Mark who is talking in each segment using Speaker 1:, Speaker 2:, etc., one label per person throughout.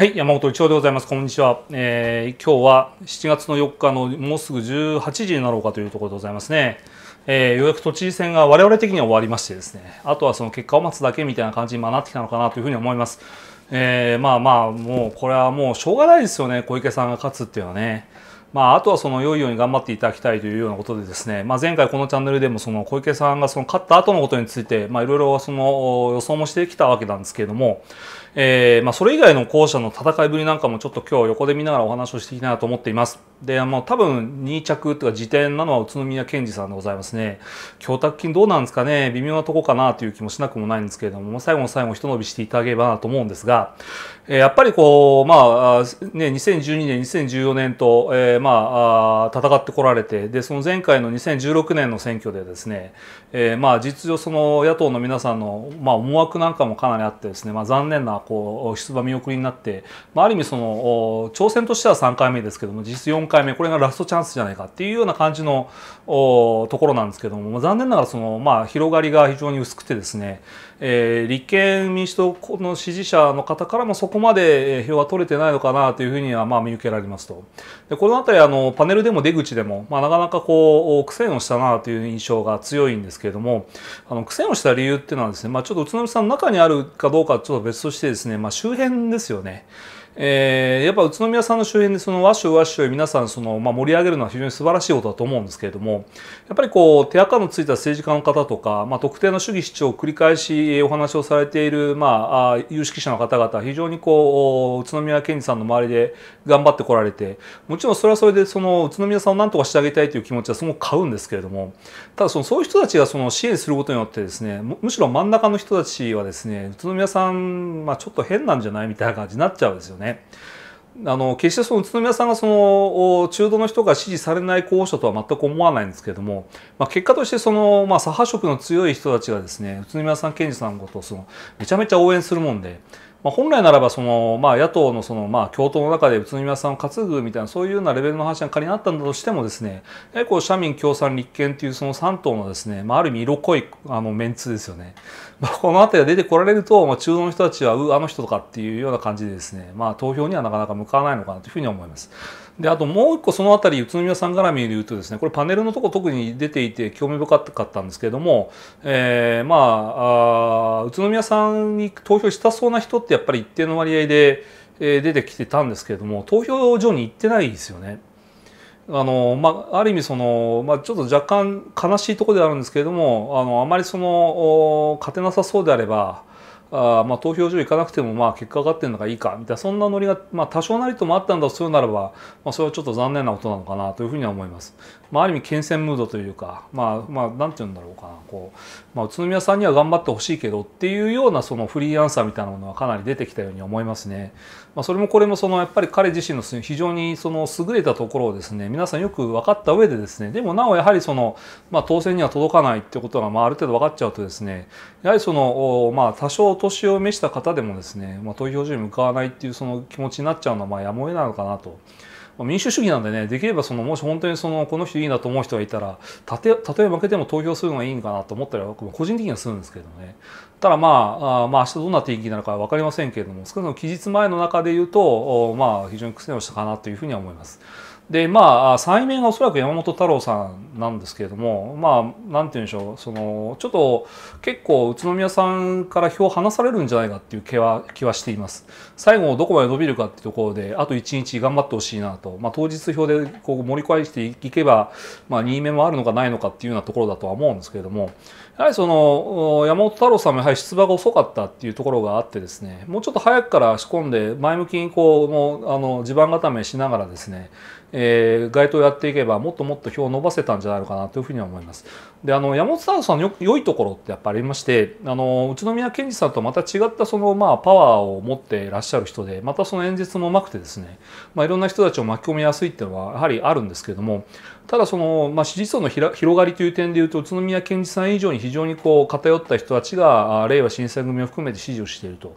Speaker 1: はい、山本一郎でございます。こんにちは。えー、今日は7月の4日のもうすぐ18時になろうかというところでございますね。えー、ようやく都知事選が我々的には終わりましてですね、あとはその結果を待つだけみたいな感じになってきたのかなというふうに思います。えー、まあまあ、もうこれはもうしょうがないですよね、小池さんが勝つっていうのはね。まあ、あとはその良いように頑張っていただきたいというようなことでですね、まあ、前回このチャンネルでもその小池さんがその勝った後のことについていろいろその予想もしてきたわけなんですけれども、えー、まあそれ以外の後者の戦いぶりなんかもちょっと今日横で見ながらお話をしていきたいなと思っています。であの多分2着というか時点なのは宇都宮健二さんでございますね供託金どうなんですかね微妙なとこかなという気もしなくもないんですけれども最後の最後ひと伸びしていただければなと思うんですが、えやっぱりこうまあね2012年2014年と、えー、まあ戦ってこられてでその前回の2016年の選挙でですね、えー、まあ実情その野党の皆さんの、まあ、思惑なんかもかなりあってですね、まあ、残念なこう出馬見送りになって、まあ、ある意味その挑戦としては3回目ですけども実質4回目これがラストチャンスじゃないかっていうような感じのところなんですけども残念ながらその、まあ、広がりが非常に薄くてですね、えー、立憲民主党の支持者の方からもそこまで票は取れてないのかなというふうにはまあ見受けられますと。でこの辺りあのパネルでも出口でも、まあ、なかなかこう苦戦をしたなという印象が強いんですけれどもあの苦戦をした理由っていうのはですね、まあ、ちょっと宇都宮さんの中にあるかどうかちょっと別としてですね、まあ、周辺ですよね。えー、やっぱ宇都宮さんの周辺でその和種和種皆さんその、まあ、盛り上げるのは非常に素晴らしいことだと思うんですけれどもやっぱりこう手垢のついた政治家の方とか、まあ、特定の主義主張を繰り返しお話をされている、まあ、有識者の方々非常にこう宇都宮健二さんの周りで頑張ってこられてもちろんそれはそれでその宇都宮さんを何とかしてあげたいという気持ちはすごく買うんですけれどもただそのそういう人たちがその支援することによってですねむしろ真ん中の人たちはですね宇都宮さん、まあ、ちょっと変なんじゃないみたいな感じになっちゃうんですよね。ね。あの決してその宇都宮さんがその中道の人が支持されない候補者とは全く思わないんですけれども、まあ、結果としてその、まあ、左派色の強い人たちがですね宇都宮さん検事さんのことをそのめちゃめちゃ応援するもんでまあ、本来ならばその、まあ、野党のその、まあ、共闘の中で宇都宮さんを担ぐみたいなそういうようなレベルの話が仮にあったんだとしてもですねやはりこう社民共産立憲というその3党のですね、まあ、ある意味色濃いあのメンツですよね、まあ、この辺りが出てこられると、まあ、中道の人たちはうあの人とかっていうような感じでですね、まあ、投票にはなかなか向かわないのかなというふうに思います。であともう一個その辺り宇都宮さん絡みで言うとですねこれパネルのとこ特に出ていて興味深かったんですけれども、えー、まああ宇都宮さんに投票したそうな人ってやっぱり一定の割合で、えー、出てきてたんですけれども投票所に行ってないですよね。あのまあ、ある意味その、まあ、ちょっと若干悲しいところであるんですけれどもあのあまりその勝てなさそうであればあまあ、投票所行かなくてもまあ結果上がってるのがいいかみたいなそんなノリが、まあ、多少なりともあったんだとするならば、まあ、それはちょっと残念なことなのかなというふうには思います。まあ、ある意味牽制ムードというか、まあ、まあ、なんて言うんだろうかな、こう、まあ、宇都宮さんには頑張ってほしいけどっていうような、そのフリーアンサーみたいなものはかなり出てきたように思いますね。まあ、それもこれも、その、やっぱり彼自身の非常に、その、優れたところをですね、皆さんよく分かった上でですね、でもなおやはりその、まあ、当選には届かないってことが、まあ、ある程度分かっちゃうとですね、やはりその、まあ、多少お年を召した方でもですね、まあ、投票所に向かわないっていう、その気持ちになっちゃうのは、まあ、やむを得ないのかなと。民主主義なんでねできればそのもし本当にそのこの人いいなと思う人がいたらたてたとえ負けても投票するのがいいんかなと思ったら、僕も個人的にはするんですけどねただまああまあ明日どんな天気になるか分かりませんけれども少なくとも期日前の中で言うとまあ非常に苦戦をしたかなというふうには思います。でまあ再面がおそらく山本太郎さんなんですけれどもまあ何て言うんでしょうそのちょっと結構宇都宮さんから票を離されるんじゃないかっていう気は気はしています最後どこまで伸びるかっていうところであと1日頑張ってほしいなと、まあ、当日票でこう盛り返していけば、まあ、2面もあるのかないのかっていうようなところだとは思うんですけれどもやはりその山本太郎さんもやはり出馬が遅かったっていうところがあってですねもうちょっと早くから仕込んで前向きにこうもうあの地盤固めしながらですねえー、街頭やっていけばもっともっと票を伸ばせたんじゃないのかなというふうに思います。であの山本太郎さんのよ良いところってやっぱありましてあの宇都宮健二さんとまた違ったその、まあ、パワーを持っていらっしゃる人でまたその演説もうまくてですね、まあ、いろんな人たちを巻き込みやすいっていうのはやはりあるんですけれどもただその、まあ、支持層の広がりという点でいうと宇都宮健二さん以上に非常にこう偏った人たちが令和新選組を含めて支持をしていると。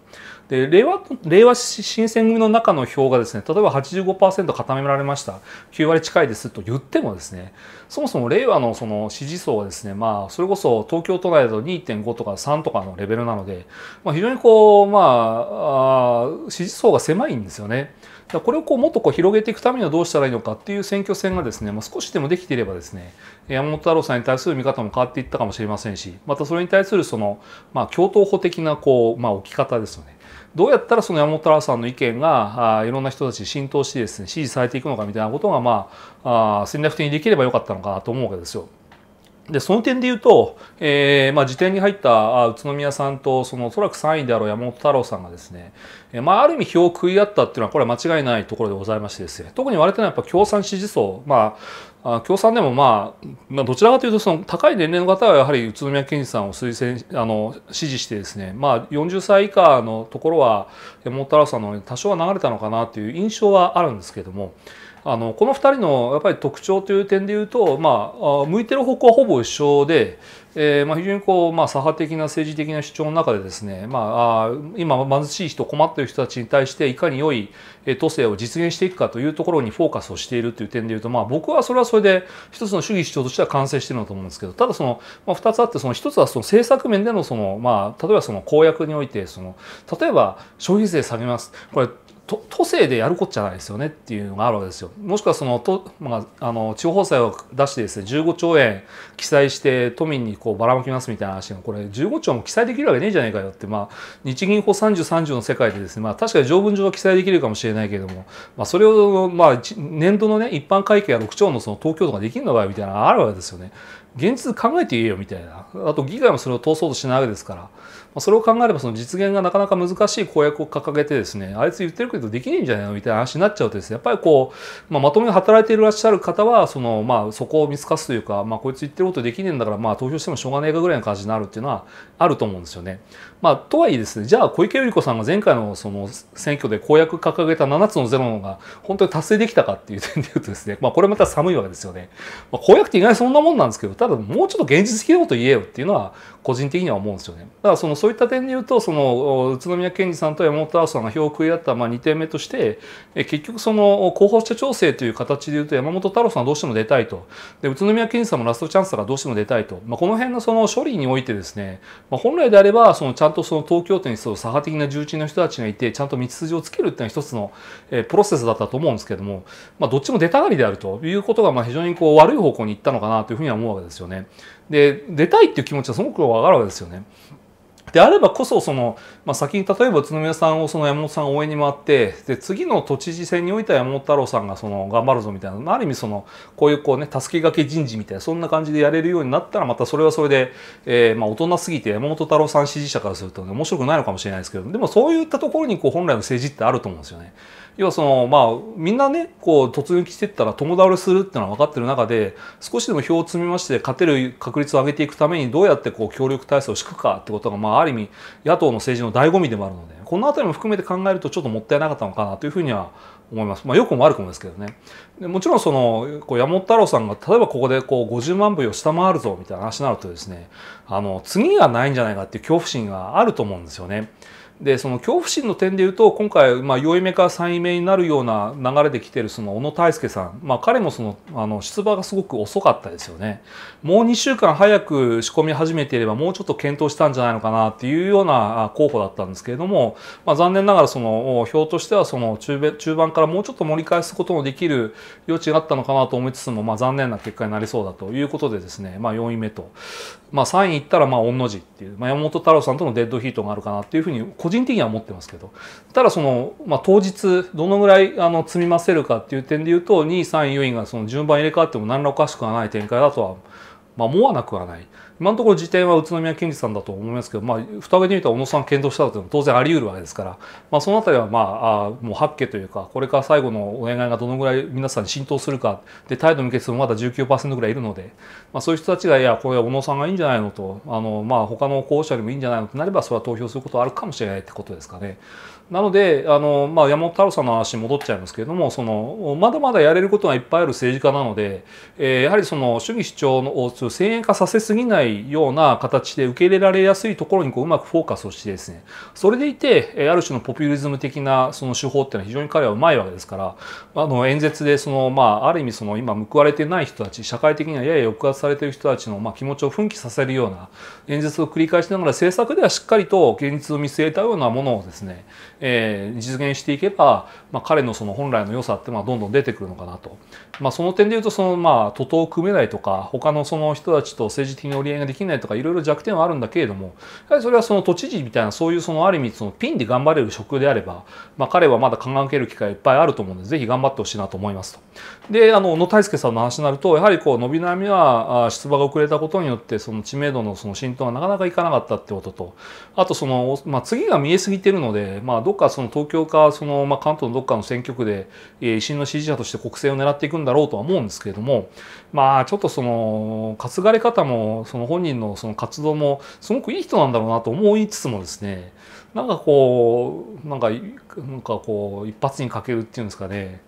Speaker 1: で令和令和新選組の中の票がですね例えば85%固められました9割近いですと言ってもですねそもそも令和のその支持層はですねですね、まあ、それこそ東京都内だと2.5とか3とかのレベルなので、まあ、非常にこう、まあ、あ支持層が狭いんですよね。これをこうもっとこう広げていくためにはどうしたらいいのかっていう選挙戦がですね、まあ、少しでもできていればですね山本太郎さんに対する見方も変わっていったかもしれませんしまたそれに対するその、まあ、共闘法的なこう、まあ、置き方ですよね。どうやったらその山本太郎さんの意見があいろんな人たちに浸透してですね支持されていくのかみたいなことが、まあ、あ戦略的にできればよかったのかなと思うわけですよ。でその点で言うと、えーまあ、辞典に入った宇都宮さんとそのおそらく3位であろう山本太郎さんがですね、えーまあ、ある意味票を食い合ったっていうのはこれは間違いないところでございましてですね特にわれてるのはやっぱ共産支持層、まあ、共産でも、まあ、まあどちらかというとその高い年齢の方はやはり宇都宮健二さんを推薦あの支持してですね、まあ、40歳以下のところは山本太郎さんの方に多少は流れたのかなという印象はあるんですけれども。あのこの2人のやっぱり特徴という点でいうと、まあ、向いてる方向はほぼ一緒で、えーまあ、非常にこう、まあ、左派的な政治的な主張の中でですね、まあ、今貧しい人困っている人たちに対していかに良い都政を実現していくかというところにフォーカスをしているという点でいうと、まあ、僕はそれはそれで一つの主義主張としては完成しているんだと思うんですけどただその、まあ、2つあってその1つはその政策面でのその、まあ、例えばその公約においてその例えば消費税下げますこれ都都政でやるこっちゃないですよねっていうのがあるわけですよ。もしくはそのと、まあ、あの地方債を出してですね15兆円記載して都民にこうばらまきますみたいな話がこれ15兆も記載できるわけねえじゃないかよって、まあ、日銀法3030 30の世界でですね、まあ、確かに条文上は記載できるかもしれないけれども、まあ、それを、まあ、年度のね一般会計が6兆のその東京都ができるのかよみたいなのがあるわけですよね。現実考えて言えよみたいなあと議会もそれを通そうとしないわけですから、まあ、それを考えればその実現がなかなか難しい公約を掲げてですねあいつ言ってるけどできねえんじゃないのみたいな話になっちゃうとですねやっぱりこう、まあ、まともに働いていらっしゃる方はその、まあ、そこを見透かすというか、まあ、こいつ言ってることできねえんだから、まあ、投票してもしょうがねえかぐらいの感じになるっていうのはあると思うんですよね。まあ、とはいえですねじゃあ小池百合子さんが前回のその選挙で公約掲げた7つのゼロが本当に達成できたかっていう点で言うとですね、まあ、これまた寒いわけですよね。まあ、公約って意外にそんなもんなんですけどただもうちょっと現実的なこと言えよっていうのは個人的には思うんですよね。だからそのそういった点で言うとその宇都宮健二さんと山本アーさんが票を食い合ったまあ2点目として結局その候補者調整という形で言うと山本太郎さんはどうしても出たいとで宇都宮健二さんもラストチャンスだからどうしても出たいと、まあ、この辺のその処理においてですね、まあ、本来であればそのちゃんとその東京都にその左派的な重鎮の人たちがいてちゃんと道筋をつけるっていうのは一つのプロセスだったと思うんですけども、まあ、どっちも出たがりであるということがまあ非常にこう悪い方向に行ったのかなというふうには思うわけです。ですよね。で出たいっていう気持ちはすごく分かるわけですよね。であればこそその、まあ、先に例えば宇都宮さんをその山本さんが応援に回ってで次の都知事選においては山本太郎さんがその頑張るぞみたいな、あ、ある意味そのこういうこうね助けがけ人事みたいなそんな感じでやれるようになったらまたそれはそれで、えー、まあ大人すぎて山本太郎さん支持者からすると、ね、面白くないのかもしれないですけどでもそういったところにこう本来の政治ってあると思うんですよね。要はそのまあみんなねこう突撃してったら共倒れするっていうのは分かってる中で少しでも票を積みまして勝てる確率を上げていくためにどうやってこう協力体制を敷くかってことがまあある意味野党の政治の醍醐味でもあるのでこの辺りも含めて考えるとちょっともったいなかったのかなというふうには思います。まあ、良くも悪くもですけどね。でもちろんそのこう山本太郎さんが例えばここでこう50万部を下回るぞみたいな話になるとですねあの次がないんじゃないかっていう恐怖心があると思うんですよね。でその恐怖心の点でいうと今回、まあ、4位目か3位目になるような流れで来てるその小野泰輔さん、まあ、彼もそのあの出馬がすごく遅かったですよねもう2週間早く仕込み始めていればもうちょっと検討したんじゃないのかなっていうような候補だったんですけれども、まあ、残念ながらその票としてはその中中盤からもうちょっと盛り返すことのできる余地があったのかなと思いつつも、まあ、残念な結果になりそうだということでですね、まあ、4位目と、まあ、3位いったらまあ御の字っていう、まあ、山本太郎さんとのデッドヒートがあるかなっていうふうに個人人的には思ってますけどただその、まあ、当日どのぐらいあの積み増せるかっていう点で言うと2位3位4位がその順番入れ替わっても何らおかしくはない展開だとは、まあ、思わなくはない。今のところ時点は宇都宮健児さんだと思いますけど、まあ、蓋を開けてみたら小野さん検討したというのも当然あり得るわけですから、まあ、その辺りは、まあ、あもう八家というかこれから最後のお願いがどのぐらい皆さんに浸透するかで態度の決もまだ19%ぐらいいるので、まあ、そういう人たちがいやこれは小野さんがいいんじゃないのとあの、まあ、他の候補者よもいいんじゃないのとなればそれは投票することはあるかもしれないってことですかね。なのであの、まあ、山本太郎さんの話に戻っちゃいますけれどもそのまだまだやれることがいっぱいある政治家なので、えー、やはりその主義主張のを先鋭化させすぎないないような形で受け入れられやすいところにこううまくフォーカスをしてですねそれでいてある種のポピュリズム的なその手法っていうのは非常に彼はうまいわけですからあの演説でその、まあ、ある意味その今報われてない人たち社会的にはやや抑圧されてる人たちの、まあ、気持ちを奮起させるような演説を繰り返しながら政策ではしっかりと現実を見据えたようなものをですね、えー、実現していけば、まあ、彼のその本来の良さってまあどんどん出てくるのかなと、まあ、その点でいうとそのまあ徒党を組めないとか他のその人たちと政治的に折りができないとかいろいろ弱点はあるんだけれどもやはりそれはその都知事みたいなそういうそのある意味そのピンで頑張れる職であれば、まあ、彼はまだ考える機会いっぱいあると思うのでぜひ頑張ってほしいなと思いますと。であの野泰輔さんの話になるとやはりこう伸び悩みは出馬が遅れたことによってその知名度のその浸透がなかなかいかなかったってこととあとその、まあ、次が見えすぎてるので、まあ、どっかその東京かその、まあ、関東のどっかの選挙区で維新の支持者として国政を狙っていくんだろうとは思うんですけれどもまあちょっとその担がれ方もそのの本人のその活動もすごくいい人なんだろうなと思いつつもですねなんかこうなんかなんかこう一発にかけるっていうんですかね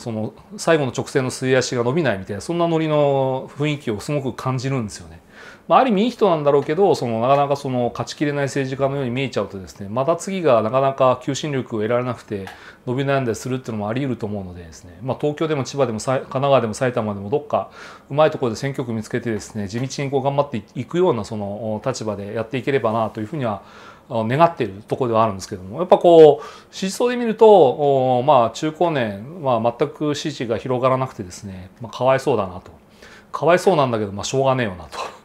Speaker 1: その最後の直線の末足が伸びないみたいなそんなノリの雰囲気をすごく感じるんですよね。まあ、ある意味いい人なんだろうけどそのなかなかその勝ちきれない政治家のように見えちゃうとですねまた次がなかなか求心力を得られなくて伸び悩んだりするっていうのもあり得ると思うのでですね、まあ、東京でも千葉でも神奈川でも埼玉でもどっかうまいところで選挙区見つけてですね地道にこう頑張っていくようなその立場でやっていければなというふうには願っているところではあるんですけどもやっぱこう支持層で見るとまあ中高年は、まあ、全く支持が広がらなくてですね、まあ、かわいそうだなとかわいそうなんだけど、まあ、しょうがねえよなと。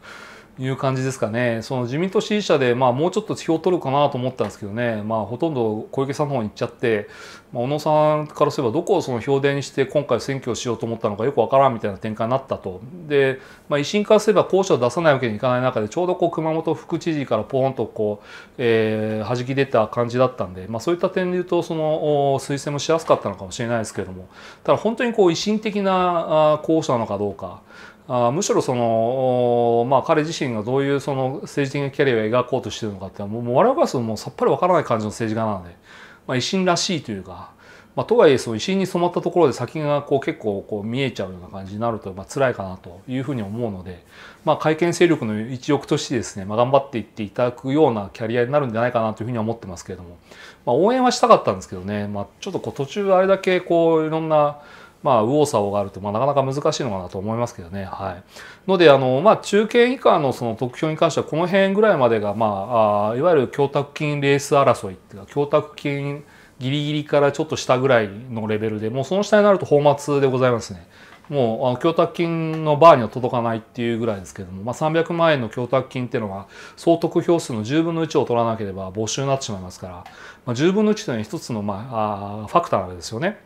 Speaker 1: いう感じですかね。その自民党支持者で、まあ、もうちょっと票を取るかなと思ったんですけどね、まあ、ほとんど小池さんの方に行っちゃって、まあ、小野さんからすれば、どこをその票田にして今回選挙をしようと思ったのかよくわからんみたいな展開になったと。で、まあ、維新からすれば候補者を出さないわけにいかない中で、ちょうどこう熊本副知事からポーンとこう、えー、弾き出た感じだったんで、まあ、そういった点でいうと、その推薦もしやすかったのかもしれないですけれども、ただ本当にこう維新的な候補者なのかどうか。あむしろその、まあ、彼自身がどういうその政治的なキャリアを描こうとしてるのかっていうのはもう我々からするともうさっぱりわからない感じの政治家なので、まあ、維新らしいというか、まあ、とはいえその維新に染まったところで先がこう結構こう見えちゃうような感じになるとまあ辛いかなというふうに思うので、まあ、改憲勢力の一翼としてですね、まあ、頑張っていっていただくようなキャリアになるんじゃないかなというふうには思ってますけれども、まあ、応援はしたかったんですけどね、まあ、ちょっとこう途中あれだけこういろんなまあ、右往左往があると、まあ、なかなか難しいのかなと思いますけどね。はい。ので、あの、まあ、中堅以下のその得票に関しては、この辺ぐらいまでが、まあ、あいわゆる供託金レース争いっていうか、供託金ギリギリからちょっと下ぐらいのレベルで、もうその下になると泡沫でございますね。もうあの供託金のバーには届かないっていうぐらいですけども、まあ、300万円の供託金っていうのは総得票数の10分の1を取らなければ募集になってしまいますから、まあ、10分の1というのは一つの、まあ、あファクターなけですよね。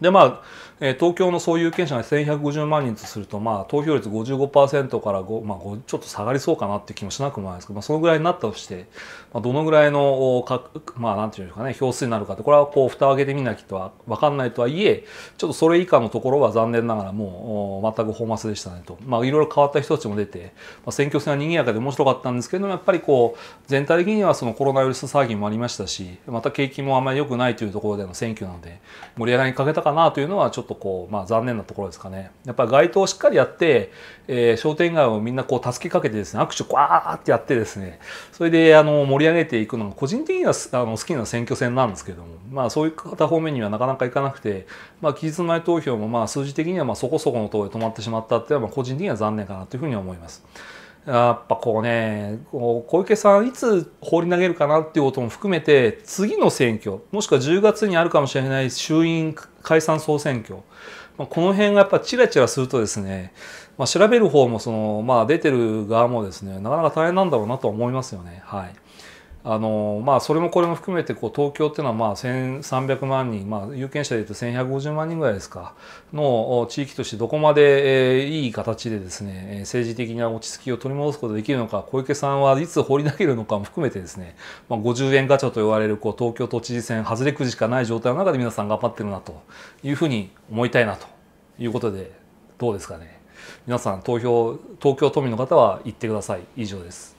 Speaker 1: でまあ、え東京のそういう有権者が1150万人とすると、まあ、投票率55%から5、まあ、ちょっと下がりそうかなって気もしなくもないですけど、まあ、そのぐらいになったとしてまあ、どのぐらいの、まあ、なんていうんですかね、票数になるかって、これはこう、蓋を開けてみなきゃと分かんないとはいえ、ちょっとそれ以下のところは残念ながらもう、全くーマスでしたねと。まあ、いろいろ変わった人たちも出て、まあ、選挙戦は賑やかで面白かったんですけれども、やっぱりこう、全体的にはそのコロナウイルス騒ぎもありましたし、また景気もあまり良くないというところでの選挙なので、盛り上がりにかけたかなというのは、ちょっとこう、まあ、残念なところですかね。やっぱり街頭をしっかりやって、えー、商店街をみんなこう、助けかけてですね、握手をわーってやってですね、それで、あの、盛り盛り上げていくのが個人的にはあの好きな選挙戦なんですけども、まあ、そういった方面にはなかなかいかなくて、まあ、期日前投票もまあ数字的にはまあそこそこのとで止まってしまったっていうのは個人的には残念かなというふうに思います。やっぱこうね小池さんいつ放り投げるかなっていうことも含めて次の選挙もしくは10月にあるかもしれない衆院解散総選挙この辺がやっぱチラチラするとですね、まあ、調べる方もその、まあ、出てる側もですねなかなか大変なんだろうなと思いますよね。はいあのまあ、それもこれも含めてこう東京っていうのはまあ1300万人、まあ、有権者でいうと1150万人ぐらいですかの地域としてどこまで、えー、いい形でですね政治的な落ち着きを取り戻すことができるのか小池さんはいつ放り投げるのかも含めてですね、まあ、50円ガチャと言われるこう東京都知事選外れくじしかない状態の中で皆さん頑張ってるなというふうに思いたいなということでどうですかね皆さん投票東京都民の方は行ってください以上です。